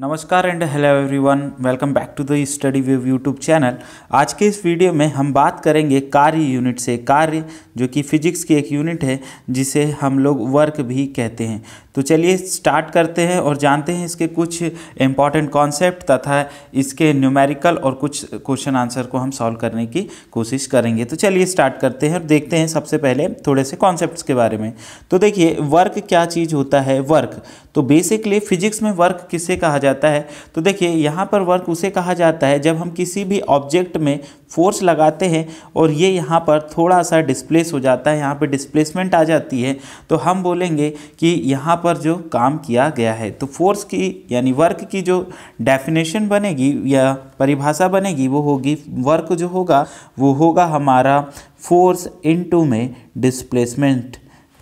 नमस्कार and hello everyone welcome back to the Study View YouTube channel आज के इस वीडियो में हम बात करेंगे कार्य यूनिट से कार्य जो कि फिजिक्स की एक यूनिट है जिसे हम लोग वर्क भी कहते हैं तो चलिए स्टार्ट करते हैं और जानते हैं इसके कुछ इम्पॉर्टेंट कॉन्सेप्ट तथा इसके न्यूमेरिकल और कुछ क्वेश्चन आंसर को हम सॉल्व करने की कोशिश करेंगे तो चलिए स्टार्ट करते हैं और देखते हैं सबसे पहले थोड़े से कॉन्सेप्ट्स के बारे में तो देखिए वर्क क्या चीज़ होता है वर्क तो बेसिकली फिजिक्स में वर्क किसे कहा जाता है तो देखिए यहाँ पर वर्क उसे कहा जाता है जब हम किसी भी ऑब्जेक्ट में फोर्स लगाते हैं और ये यहाँ पर थोड़ा सा डिस्प्लेस हो जाता है यहाँ पर डिस्प्लेसमेंट आ जाती है तो हम बोलेंगे कि यहाँ पर जो काम किया गया है तो फोर्स की यानी वर्क की जो डेफिनेशन बनेगी या परिभाषा बनेगी वो होगी वर्क जो होगा वो होगा हमारा फोर्स इनटू में डिस्प्लेसमेंट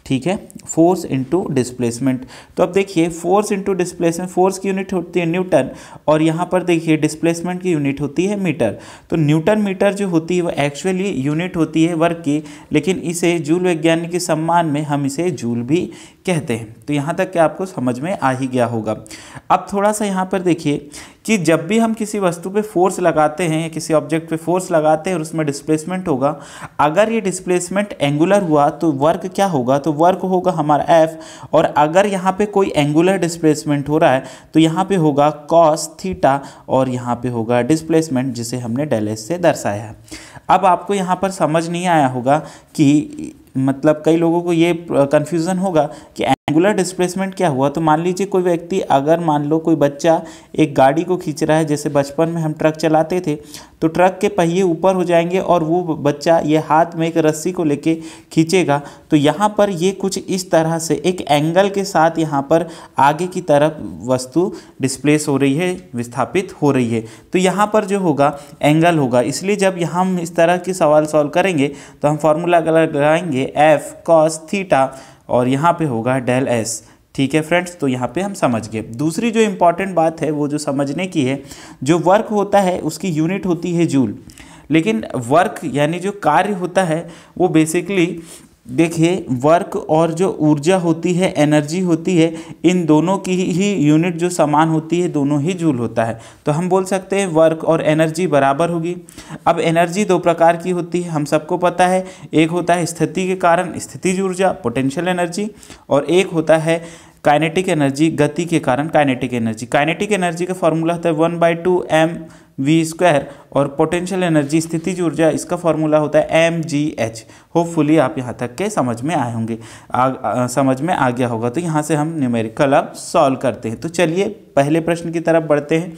ठीक है फोर्स इंटू डिस्प्लेसमेंट तो अब देखिए फोर्स इंटू डिस्प्लेसमेंट फोर्स की यूनिट होती है न्यूटन और यहाँ पर देखिए डिस्प्लेसमेंट की यूनिट होती है मीटर तो न्यूटन मीटर जो होती है वो एक्चुअली यूनिट होती है वर्ग की लेकिन इसे जूल वैज्ञानिक के सम्मान में हम इसे जूल भी कहते हैं तो यहाँ तक क्या आपको समझ में आ ही गया होगा अब थोड़ा सा यहाँ पर देखिए कि जब भी हम किसी वस्तु पे फोर्स लगाते हैं या किसी ऑब्जेक्ट पे फोर्स लगाते हैं और उसमें डिस्प्लेसमेंट होगा अगर ये डिस्प्लेसमेंट एंगुलर हुआ तो वर्क क्या होगा तो वर्क होगा हमारा एफ और अगर यहाँ पे कोई एंगुलर डिस्प्लेसमेंट हो रहा है तो यहाँ पे होगा कॉस थीटा और यहाँ पे होगा डिस्प्लेसमेंट जिसे हमने डेलेस से दर्शाया है अब आपको यहाँ पर समझ नहीं आया होगा कि मतलब कई लोगों को ये कन्फ्यूज़न होगा कि एंगुलर डिस्प्लेसमेंट क्या हुआ तो मान लीजिए कोई व्यक्ति अगर मान लो कोई बच्चा एक गाड़ी को खींच रहा है जैसे बचपन में हम ट्रक चलाते थे तो ट्रक के पहिए ऊपर हो जाएंगे और वो बच्चा ये हाथ में एक रस्सी को लेके खींचेगा तो यहाँ पर ये कुछ इस तरह से एक एंगल के साथ यहाँ पर आगे की तरफ वस्तु डिस्प्लेस हो रही है विस्थापित हो रही है तो यहाँ पर जो होगा एंगल होगा इसलिए जब हम इस तरह के सवाल सॉल्व करेंगे तो हम फॉर्मूला लगाएंगे एफ कॉस थीटा और यहाँ पे होगा डेल एस ठीक है फ्रेंड्स तो यहाँ पे हम समझ गए दूसरी जो इम्पॉर्टेंट बात है वो जो समझने की है जो वर्क होता है उसकी यूनिट होती है जूल लेकिन वर्क यानी जो कार्य होता है वो बेसिकली देखिए वर्क और जो ऊर्जा होती है एनर्जी होती है इन दोनों की ही यूनिट जो समान होती है दोनों ही जूल होता है तो हम बोल सकते हैं वर्क और एनर्जी बराबर होगी अब एनर्जी दो प्रकार की होती है हम सबको पता है एक होता है स्थिति के कारण स्थिति ऊर्जा पोटेंशियल एनर्जी और एक होता है काइनेटिक एनर्जी गति के कारण काइनेटिक एनर्जी काइनेटिक एनर्जी का फॉर्मूला होता है one by two M V square और पोटेंशियल एनर्जी स्थिति ऊर्जा इसका फॉर्मूला होता है एम जी एच होपफुली आप यहाँ तक के समझ में आए होंगे समझ में आ गया होगा तो यहाँ से हम न्यूमेरिकल अब सॉल्व करते हैं तो चलिए पहले प्रश्न की तरफ बढ़ते हैं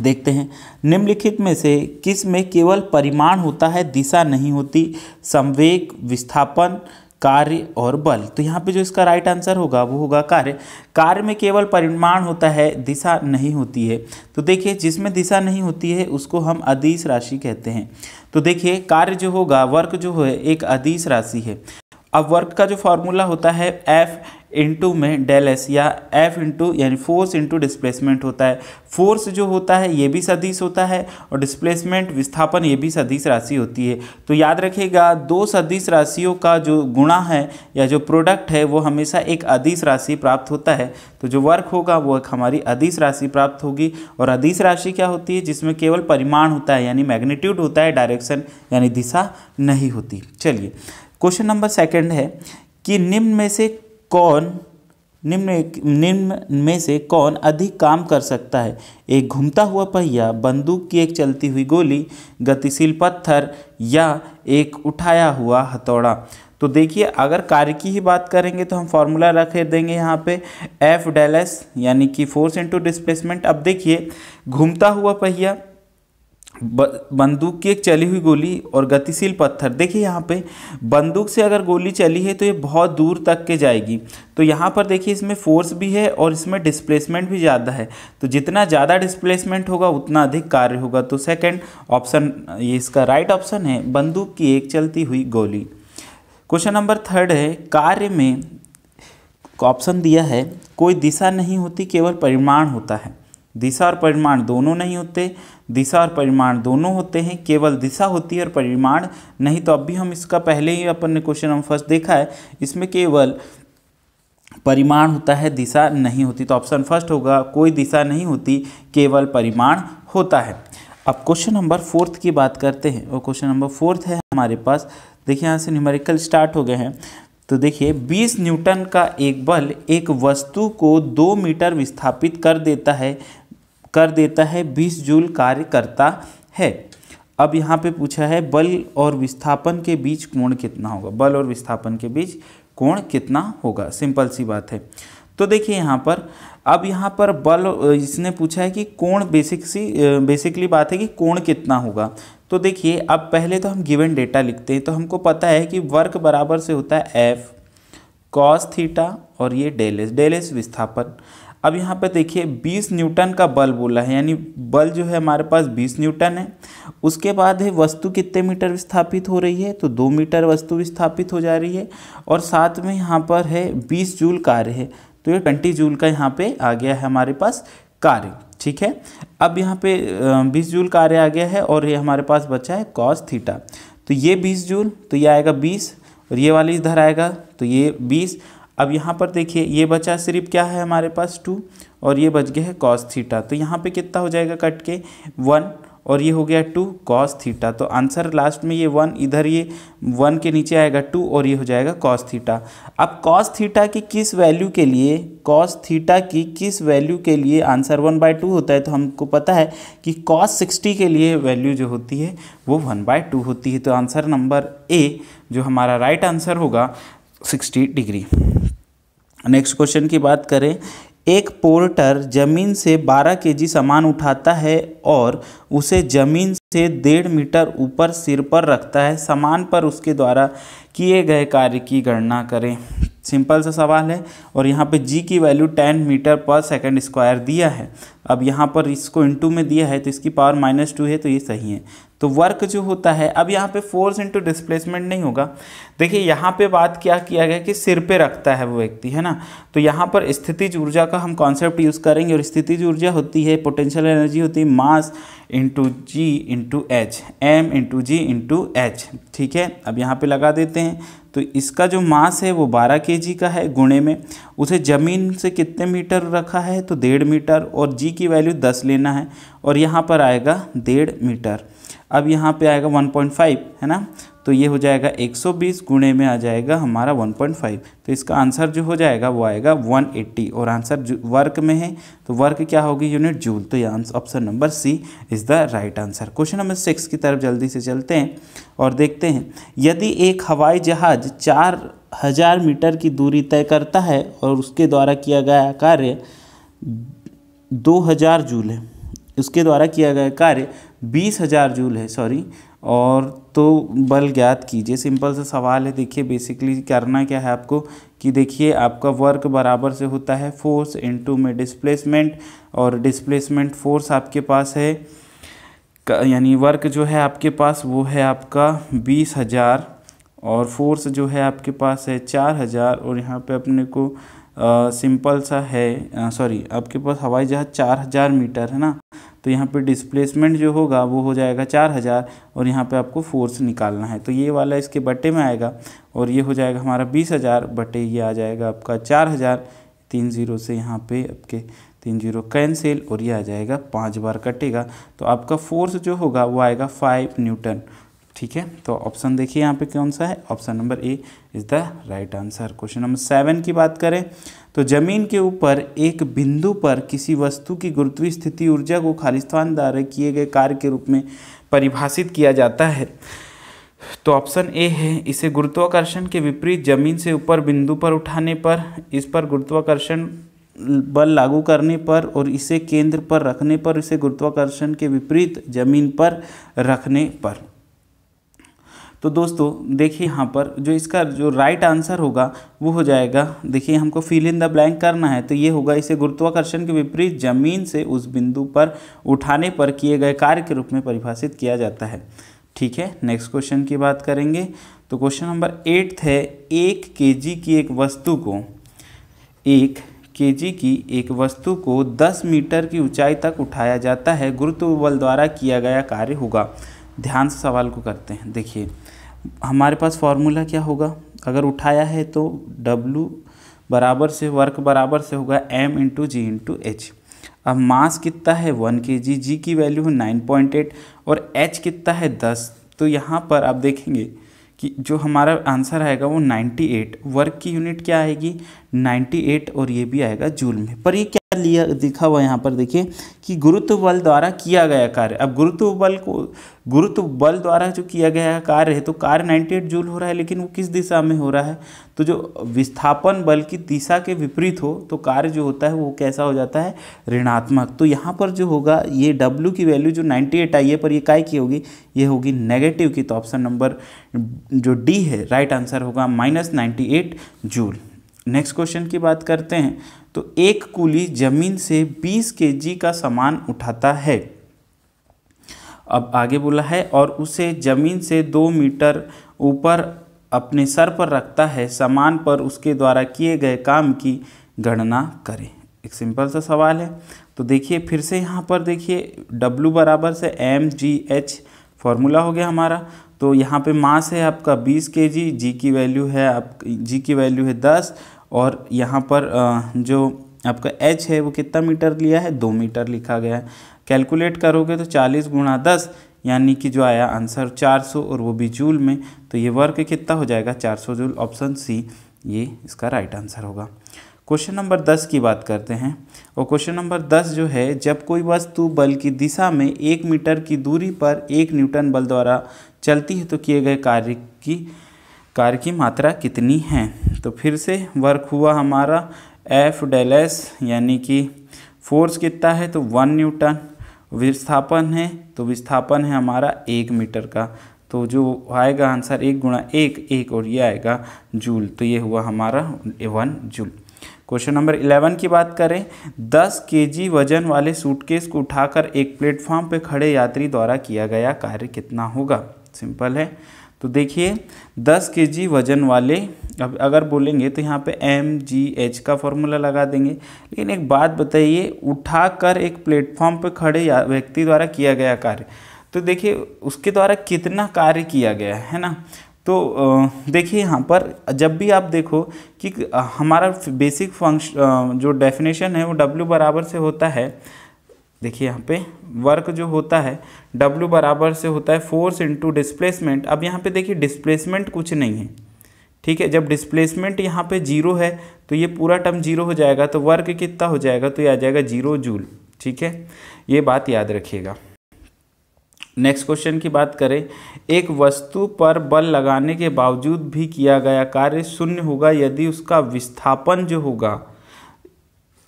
देखते हैं निम्नलिखित में से किस में केवल परिमाण होता है दिशा नहीं होती संवेग विस्थापन कार्य और बल तो यहाँ पे जो इसका राइट आंसर होगा वो होगा कार्य कार्य में केवल परिमाण होता है दिशा नहीं होती है तो देखिए जिसमें दिशा नहीं होती है उसको हम अदिश राशि कहते हैं तो देखिए कार्य जो होगा वर्क जो है एक अधिस राशि है अब वर्क का जो फॉर्मूला होता है एफ इंटू में डेल एस या एफ इंटू यानी फोर्स इंटू डिस्प्लेसमेंट होता है फोर्स जो होता है ये भी सदिश होता है और डिस्प्लेसमेंट विस्थापन ये भी सदिश राशि होती है तो याद रखिएगा दो सदिश राशियों का जो गुणा है या जो प्रोडक्ट है वो हमेशा एक अधिस राशि प्राप्त होता है तो जो वर्क होगा वो हमारी अधिस राशि प्राप्त होगी और अधिस राशि क्या होती है जिसमें केवल परिमाण होता है यानी मैग्नीट्यूड होता है डायरेक्शन यानी दिशा नहीं होती चलिए क्वेश्चन नंबर सेकेंड है कि निम्न में से कौन निम्न निम्न में से कौन अधिक काम कर सकता है एक घूमता हुआ पहिया बंदूक की एक चलती हुई गोली गतिशील पत्थर या एक उठाया हुआ हथौड़ा तो देखिए अगर कार्य की ही बात करेंगे तो हम फॉर्मूला रख देंगे यहाँ पे एफ डेल एस यानी कि फोर्स इंटू डिस्प्लेसमेंट अब देखिए घूमता हुआ पहिया बंदूक की एक चली हुई गोली और गतिशील पत्थर देखिए यहाँ पे बंदूक से अगर गोली चली है तो ये बहुत दूर तक के जाएगी तो यहाँ पर देखिए इसमें फोर्स भी है और इसमें डिस्प्लेसमेंट भी ज़्यादा है तो जितना ज़्यादा डिस्प्लेसमेंट होगा उतना अधिक कार्य होगा तो सेकंड ऑप्शन ये इसका राइट ऑप्शन है बंदूक की एक चलती हुई गोली क्वेश्चन नंबर थर्ड है कार्य में ऑप्शन दिया है कोई दिशा नहीं होती केवल परिमाण होता है दिशा और परिमाण दोनों नहीं होते दिशा और परिमाण दोनों होते हैं केवल दिशा होती है और परिमाण नहीं तो अभी हम इसका पहले ही अपन ने क्वेश्चन हम फर्स्ट देखा है इसमें केवल परिमाण होता है दिशा नहीं होती तो ऑप्शन फर्स्ट होगा कोई दिशा नहीं होती केवल परिमाण होता है अब क्वेश्चन नंबर फोर्थ की बात करते हैं और क्वेश्चन नंबर फोर्थ है हमारे पास देखिए यहाँ से न्यूमेरिकल स्टार्ट हो गए हैं तो देखिए 20 न्यूटन का एक बल एक वस्तु को दो मीटर विस्थापित कर देता है कर देता है 20 जूल कार्य करता है अब यहाँ पे पूछा है बल और विस्थापन के बीच कोण कितना होगा बल और विस्थापन के बीच कोण कितना होगा सिंपल सी बात है तो देखिए यहाँ पर अब यहाँ पर बल इसने पूछा है कि कोण बेसिक सी बेसिकली बात है कि कोण कितना होगा तो देखिए अब पहले तो हम गिवन डेटा लिखते हैं तो हमको पता है कि वर्क बराबर से होता है एफ कॉस थीटा और ये डेलेस डेलेस विस्थापन अब यहाँ पर देखिए 20 न्यूटन का बल बोला है यानी बल जो है हमारे पास 20 न्यूटन है उसके बाद है वस्तु कितने मीटर विस्थापित हो रही है तो दो मीटर वस्तु विस्थापित हो जा रही है और साथ में यहाँ पर है 20 जूल कार्य है तो ये ट्वेंटी जूल का यहाँ पे आ गया है हमारे पास कार्य ठीक है अब यहाँ पे बीस जूल कार्य आ गया है और ये हमारे पास बचा है कॉस थीटा तो ये बीस जूल तो ये आएगा बीस और ये वाली इधर आएगा तो ये बीस अब यहाँ पर देखिए ये बचा सिर्फ क्या है हमारे पास टू और ये बच गया है कॉस थीटा तो यहाँ पे कितना हो जाएगा कट के वन और ये हो गया टू कॉस थीटा तो आंसर लास्ट में ये वन इधर ये वन के नीचे आएगा टू और ये हो जाएगा कॉस थीटा अब कॉस थीटा की किस वैल्यू के लिए कॉस थीटा की किस वैल्यू के लिए आंसर वन बाय टू होता है तो हमको पता है कि कॉस सिक्सटी के लिए वैल्यू जो होती है वो वन बाय टू होती है तो आंसर नंबर ए जो हमारा राइट आंसर होगा सिक्सटी डिग्री नेक्स्ट क्वेश्चन की बात करें एक पोर्टर जमीन से 12 केजी सामान उठाता है और उसे जमीन से डेढ़ मीटर ऊपर सिर पर रखता है सामान पर उसके द्वारा किए गए कार्य की गणना करें सिंपल सा सवाल है और यहाँ पे जी की value ten metre per second square दिया है अब यहाँ पर इसको इंटू में दिया है तो इसकी पावर माइनस टू है तो ये सही है तो वर्क जो होता है अब यहाँ पे फोर्स इंटू डिस्प्लेसमेंट नहीं होगा देखिए यहाँ पे बात क्या किया गया कि सिर पे रखता है वो व्यक्ति है ना तो यहाँ पर स्थितिज ऊर्जा का हम कॉन्सेप्ट यूज़ करेंगे और स्थितिज ऊर्जा होती है पोटेंशियल एनर्जी होती है mass into G into H M into G into H ठीक है अब यहाँ पे लगा देते हैं हैं तो इसका जो मास है वो 12 के का है गुणे में उसे ज़मीन से कितने मीटर रखा है तो डेढ़ मीटर और जी की वैल्यू दस लेना है और यहाँ पर आएगा डेढ़ मीटर अब यहाँ पे आएगा 1.5 है ना तो ये हो जाएगा 120 गुणे में आ जाएगा हमारा 1.5 तो इसका आंसर जो हो जाएगा वो आएगा 180 और आंसर वर्क में है तो वर्क क्या होगी यूनिट जूल तो ये option number C is the right answer question number six की तरफ जल्दी से चलते हैं और देखते हैं यदि एक हवाई जहाज़ चार हजार मीटर की दूरी तय करता है और उसके द्वारा किया गया कार्य दो हजार जूल है उसके द्वारा किया गया कार्य बीस हजार जूल है सॉरी और तो बल ज्ञात कीजिए सिंपल सा सवाल है देखिए बेसिकली करना क्या है आपको कि देखिए आपका वर्क बराबर से होता है फोर्स इनटू में डिस्प्लेसमेंट और डिस्प्लेसमेंट फोर्स आपके पास है यानी वर्क जो है आपके पास वो है आपका बीस हज़ार और फोर्स जो है आपके पास है चार हज़ार और यहाँ पे अपने को आ, सिंपल सा है सॉरी आपके पास हवाई जहाज़ चार हज़ार मीटर है ना तो यहाँ पे डिस्प्लेसमेंट जो होगा वो हो जाएगा चार हज़ार और यहाँ पे आपको फोर्स निकालना है तो ये वाला इसके बटे में आएगा और ये हो जाएगा हमारा बीस हज़ार बटे ये आ जाएगा आपका चार हज़ार तीन ज़ीरो से यहाँ पे आपके तीन जीरो कैंसिल और ये आ जाएगा पाँच बार कटेगा तो आपका फोर्स जो होगा वो आएगा फाइव न्यूटन ठीक है तो ऑप्शन देखिए यहाँ पे कौन सा है option number A is the right answer question number seven की बात करें तो जमीन के ऊपर एक बिंदु पर किसी वस्तु की गुरुत्वीय स्थिति ऊर्जा को खालिस्तान द्वारा किए गए कार्य के रूप में परिभाषित किया जाता है तो ऑप्शन ए है इसे गुरुत्वाकर्षण के विपरीत जमीन से ऊपर बिंदु पर उठाने पर इस पर गुरुत्वाकर्षण बल लागू करने पर और इसे केंद्र पर रखने पर इसे गुरुत्वाकर्षण के विपरीत जमीन पर रखने पर तो दोस्तों देखिए यहाँ पर जो इसका जो राइट आंसर होगा वो हो जाएगा देखिए हमको फिल इन द ब्लैंक करना है तो ये होगा इसे गुरुत्वाकर्षण के विपरीत जमीन से उस बिंदु पर उठाने पर किए गए कार्य के रूप में परिभाषित किया जाता है ठीक है नेक्स्ट क्वेश्चन की बात करेंगे तो क्वेश्चन नंबर एट है एक के की एक वस्तु को एक के की एक वस्तु को दस मीटर की ऊंचाई तक उठाया जाता है गुरुत्व बल द्वारा किया गया कार्य होगा ध्यान से सवाल को करते हैं देखिए हमारे पास फॉर्मूला क्या होगा अगर उठाया है तो W बराबर से वर्क बराबर से होगा m into G into H अब मास कितना है वन के जी जी की वैल्यू है नाइन पॉइंट एट और एच कितना है दस तो यहाँ पर आप देखेंगे कि जो हमारा आंसर आएगा वो नाइन्टी एट वर्क की यूनिट क्या आएगी नाइन्टी एट और ये भी आएगा जूल में पर ये क्या लिया दिखा हुआ यहाँ पर देखिए कि गुरुत्व बल द्वारा किया गया कार्य अब गुरुत्व बल को गुरुत्व बल द्वारा जो किया गया कार्य है तो कार्य 98 जूल हो रहा है लेकिन वो किस दिशा में हो रहा है तो जो विस्थापन बल की दिशा के विपरीत हो तो कार्य जो होता है वो कैसा हो जाता है ऋणात्मक तो यहाँ पर जो होगा ये डब्ल्यू की वैल्यू जो 98 आई है पर ये काय की होगी ये होगी नेगेटिव की तो ऑप्शन नंबर जो डी है राइट आंसर होगा minus ninety joule next question की बात करते हैं तो एक कूली जमीन से 20 केजी का सामान उठाता है अब आगे बोला है और उसे जमीन से दो मीटर ऊपर अपने सर पर रखता है सामान पर उसके द्वारा किए गए काम की गणना करें एक सिंपल सा सवाल है तो देखिए फिर से यहाँ पर देखिए W बराबर से एम जी एच फॉर्मूला हो गया हमारा तो यहाँ पे मास है आपका 20 के जी जी की वैल्यू है आप जी की वैल्यू है और यहाँ पर जो आपका एच है वो कितना मीटर लिया है दो मीटर लिखा गया है कैलकुलेट करोगे तो चालीस गुणा दस यानी कि जो आया आंसर 400 और वो भी जूल में तो ये वर्क कितना हो जाएगा 400 जूल ऑप्शन सी ये इसका राइट आंसर होगा क्वेश्चन नंबर 10 की बात करते हैं और क्वेश्चन नंबर 10 जो है जब कोई वस्तु बल की दिशा में एक मीटर की दूरी पर एक न्यूटन बल द्वारा चलती है तो किए गए कार्य की कार्य की मात्रा कितनी है तो फिर से वर्क हुआ हमारा एफ डेल एस यानी कि फोर्स कितना है तो वन न्यूटन विस्थापन है तो विस्थापन है हमारा एक मीटर का तो जो आएगा आंसर एक गुणा एक एक और ये आएगा जूल तो ये हुआ हमारा one joule question number eleven की बात करें दस के वजन वाले सूटकेस को उठाकर एक प्लेटफॉर्म पर खड़े यात्री द्वारा किया गया कार्य कितना होगा सिंपल है तो देखिए 10 जी वजन वाले अब अगर बोलेंगे तो यहाँ पे एम जी एच का फॉर्मूला लगा देंगे लेकिन एक बात बताइए उठाकर एक प्लेटफॉर्म पर खड़े व्यक्ति द्वारा किया गया कार्य तो देखिए उसके द्वारा कितना कार्य किया गया है ना तो देखिए यहाँ पर जब भी आप देखो कि हमारा बेसिक फंक्श जो डेफिनेशन है वो W बराबर से होता है देखिए यहाँ पे वर्क जो होता है W बराबर से होता है फोर्स इंटू डिस्प्लेसमेंट अब यहाँ पे देखिए डिस्प्लेसमेंट कुछ नहीं है ठीक है जब डिस्प्लेसमेंट यहाँ पे जीरो है तो ये पूरा टर्म जीरो हो जाएगा तो वर्क कितना हो जाएगा तो ये आ जाएगा जीरो जूल ठीक है ये बात याद रखिएगा नेक्स्ट क्वेश्चन की बात करें एक वस्तु पर बल लगाने के बावजूद भी किया गया कार्य शून्य होगा यदि उसका विस्थापन जो होगा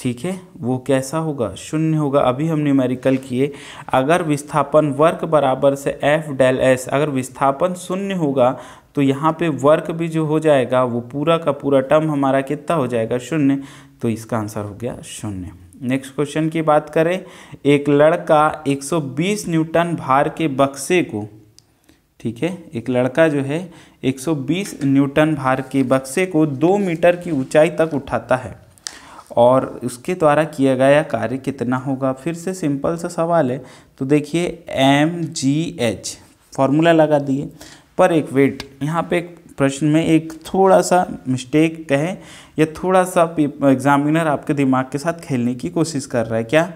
ठीक है वो कैसा होगा शून्य होगा अभी हम न्यूमेरिकल किए अगर विस्थापन वर्क बराबर से एफ डेल एस अगर विस्थापन शून्य होगा तो यहाँ पे वर्क भी जो हो जाएगा वो पूरा का पूरा टर्म हमारा कितना हो जाएगा शून्य तो इसका आंसर हो गया शून्य नेक्स्ट क्वेश्चन की बात करें एक लड़का 120 न्यूटन भार के बक्से को ठीक है एक लड़का जो है 120 न्यूटन भार के बक्से को दो मीटर की ऊंचाई तक उठाता है और उसके द्वारा किया गया कार्य कितना होगा फिर से सिंपल सा सवाल है तो देखिए एम जी एच फॉर्मूला लगा दिए पर एक वेट यहाँ पे एक प्रश्न में एक थोड़ा सा मिस्टेक कहें या थोड़ा सा एग्जामिनर आपके दिमाग के साथ खेलने की कोशिश कर रहा है क्या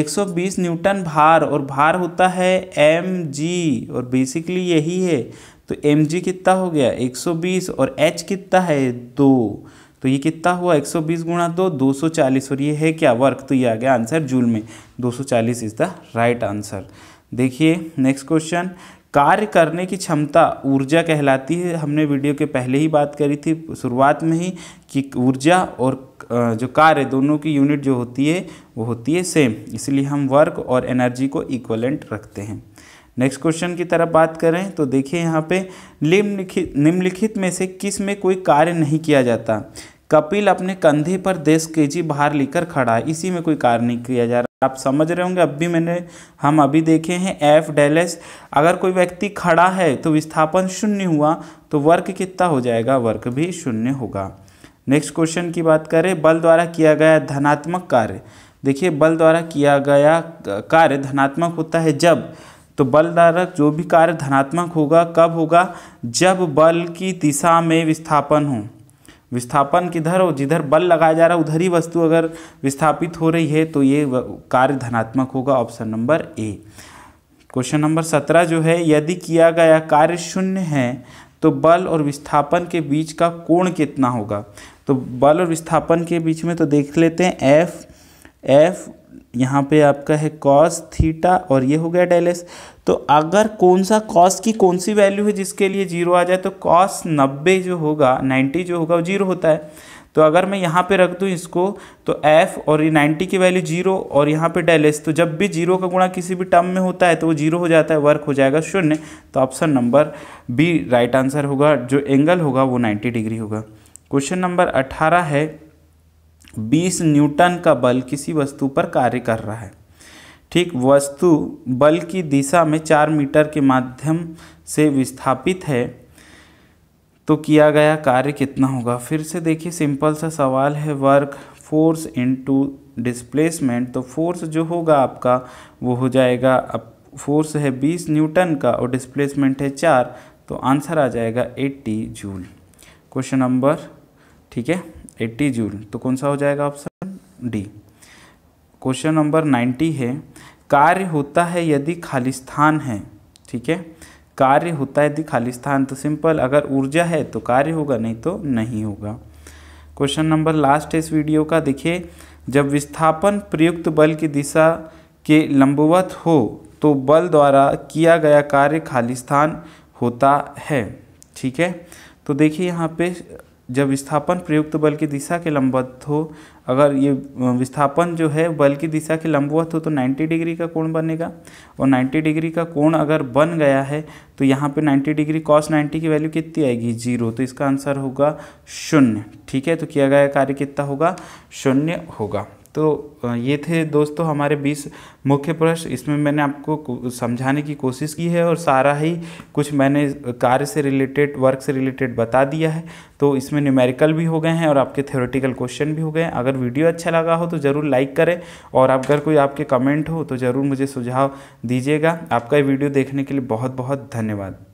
120 न्यूटन भार और भार होता है एम जी और बेसिकली यही है तो एम जी कितना हो गया 120 और एच कितना है दो तो ये कितना हुआ 120 बीस गुणा दो दो और ये है क्या वर्क तो ये आ गया आंसर जूल में 240 इज़ द राइट आंसर देखिए नेक्स्ट क्वेश्चन कार्य करने की क्षमता ऊर्जा कहलाती है हमने वीडियो के पहले ही बात करी थी शुरुआत में ही कि ऊर्जा और जो कार्य दोनों की यूनिट जो होती है वो होती है सेम इसलिए हम वर्क और एनर्जी को इक्वलेंट रखते हैं नेक्स्ट क्वेश्चन की तरफ बात करें तो देखिए यहाँ पे निम्नलिखित निम्नलिखित में से किस में कोई कार्य नहीं किया जाता कपिल अपने कंधे पर दस के जी भार लेकर खड़ा है इसी में कोई कार्य नहीं किया जा रहा आप समझ रहे होंगे अब भी मैंने हम अभी देखे हैं एफ डेलेस अगर कोई व्यक्ति खड़ा है तो विस्थापन शून्य हुआ तो वर्क कितना हो जाएगा वर्क भी शून्य होगा नेक्स्ट क्वेश्चन की बात करें बल द्वारा किया गया धनात्मक कार्य देखिए बल द्वारा किया गया कार्य धनात्मक होता है जब तो बल धारक जो भी कार्य धनात्मक होगा कब होगा जब बल की दिशा में विस्थापन हो विस्थापन किधर हो जिधर बल लगाया जा रहा है उधर ही वस्तु अगर विस्थापित हो रही है तो ये कार्य धनात्मक होगा option number A question number सत्रह जो है यदि किया गया कार्य शून्य है तो बल और विस्थापन के बीच का कोण कितना होगा तो बल और विस्थापन के बीच में तो देख लेते हैं एफ एफ यहाँ पे आपका है कॉस थीटा और ये हो गया डेलेस तो अगर कौन सा कॉस की कौन सी वैल्यू है जिसके लिए जीरो आ जाए तो कॉस नब्बे जो होगा नाइन्टी जो होगा वो जीरो होता है तो अगर मैं यहाँ पे रख दूँ इसको तो f और ये 90 की वैल्यू जीरो और यहाँ पे डेल एस तो जब भी जीरो का गुणा किसी भी टर्म में होता है तो वो जीरो हो जाता है वर्क हो जाएगा शून्य तो option number B right answer होगा जो एंगल होगा वो 90 डिग्री होगा क्वेश्चन नंबर 18 है बीस न्यूटन का बल किसी वस्तु पर कार्य कर रहा है ठीक वस्तु बल की दिशा में चार मीटर के माध्यम से विस्थापित है तो किया गया कार्य कितना होगा फिर से देखिए सिंपल सा सवाल है वर्क फोर्स इनटू डिस्प्लेसमेंट तो फोर्स जो होगा आपका वो हो जाएगा अब फोर्स है बीस न्यूटन का और डिस्प्लेसमेंट है चार तो आंसर आ जाएगा एट्टी जूल क्वेश्चन नंबर ठीक है 80 जूल तो कौन सा हो जाएगा ऑप्शन डी क्वेश्चन नंबर 90 है कार्य होता है यदि खालिस्थान है ठीक है कार्य होता है यदि खालिस्थान तो सिंपल अगर ऊर्जा है तो कार्य होगा नहीं तो नहीं होगा क्वेश्चन नंबर लास्ट है इस वीडियो का देखिए जब विस्थापन प्रयुक्त बल की दिशा के लंबवत हो तो बल द्वारा किया गया कार्य खालिस्थान होता है ठीक है तो देखिए यहाँ पे जब विस्थापन प्रयुक्त बल की दिशा के लंबवत हो अगर ये विस्थापन जो है बल की दिशा के लंबवत हो तो 90 डिग्री का कोण बनेगा और 90 डिग्री का कोण अगर बन गया है तो यहाँ पे 90 डिग्री कॉस 90 की वैल्यू कितनी आएगी जीरो तो इसका आंसर होगा शून्य ठीक है तो किया गया कार्य कितना होगा शून्य होगा तो ये थे दोस्तों हमारे 20 मुख्य प्रश्न इसमें मैंने आपको समझाने की कोशिश की है और सारा ही कुछ मैंने कार्य से रिलेटेड वर्क से रिलेटेड बता दिया है तो इसमें न्यूमेरिकल भी हो गए हैं और आपके थ्योरेटिकल क्वेश्चन भी हो गए हैं अगर वीडियो अच्छा लगा हो तो ज़रूर लाइक करें और आप अगर कोई आपके कमेंट हो तो ज़रूर मुझे सुझाव दीजिएगा आपका ये वीडियो देखने के लिए बहुत बहुत धन्यवाद